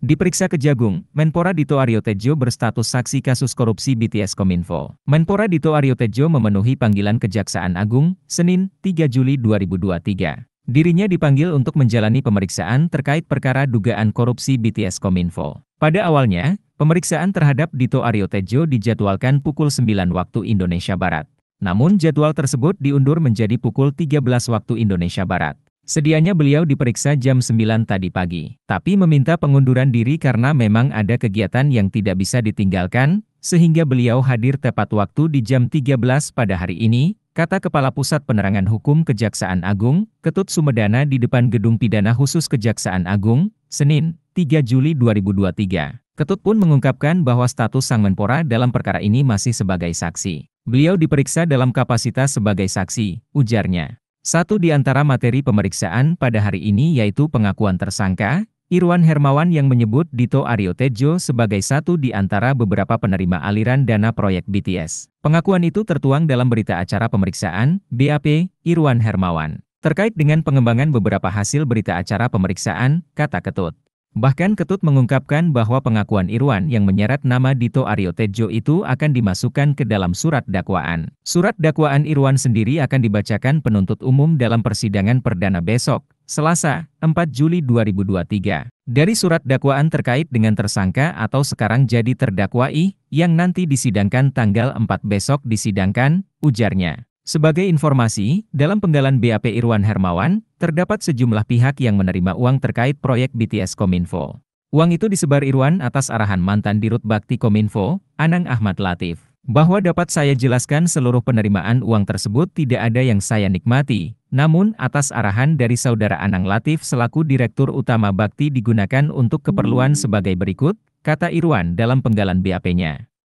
Diperiksa ke Jagung, Menpora Dito Aryo Tejo berstatus saksi kasus korupsi BTS Kominfo. Menpora Dito Aryo Tejo memenuhi panggilan Kejaksaan Agung, Senin, 3 Juli 2023. Dirinya dipanggil untuk menjalani pemeriksaan terkait perkara dugaan korupsi BTS Kominfo. Pada awalnya, pemeriksaan terhadap Dito Aryo Tejo dijadwalkan pukul 9 waktu Indonesia Barat. Namun jadwal tersebut diundur menjadi pukul 13 waktu Indonesia Barat. Sedianya beliau diperiksa jam 9 tadi pagi, tapi meminta pengunduran diri karena memang ada kegiatan yang tidak bisa ditinggalkan, sehingga beliau hadir tepat waktu di jam 13 pada hari ini, kata Kepala Pusat Penerangan Hukum Kejaksaan Agung, Ketut Sumedana di depan Gedung Pidana Khusus Kejaksaan Agung, Senin, 3 Juli 2023. Ketut pun mengungkapkan bahwa status Sang Menpora dalam perkara ini masih sebagai saksi. Beliau diperiksa dalam kapasitas sebagai saksi, ujarnya. Satu di antara materi pemeriksaan pada hari ini yaitu pengakuan tersangka, Irwan Hermawan yang menyebut Dito Aryo Tejo sebagai satu di antara beberapa penerima aliran dana proyek BTS. Pengakuan itu tertuang dalam berita acara pemeriksaan, BAP, Irwan Hermawan. Terkait dengan pengembangan beberapa hasil berita acara pemeriksaan, kata Ketut. Bahkan Ketut mengungkapkan bahwa pengakuan Irwan yang menyeret nama Dito Aryo Tejo itu akan dimasukkan ke dalam surat dakwaan. Surat dakwaan Irwan sendiri akan dibacakan penuntut umum dalam persidangan perdana besok, Selasa, 4 Juli 2023. Dari surat dakwaan terkait dengan tersangka atau sekarang jadi terdakwai, yang nanti disidangkan tanggal 4 besok disidangkan, ujarnya. Sebagai informasi, dalam penggalan BAP Irwan Hermawan, Terdapat sejumlah pihak yang menerima uang terkait proyek BTS Kominfo. Uang itu disebar Irwan atas arahan mantan Dirut Bakti Kominfo, Anang Ahmad Latif. Bahwa dapat saya jelaskan seluruh penerimaan uang tersebut tidak ada yang saya nikmati, namun atas arahan dari saudara Anang Latif selaku Direktur Utama Bakti digunakan untuk keperluan sebagai berikut, kata Irwan dalam penggalan BAP-nya.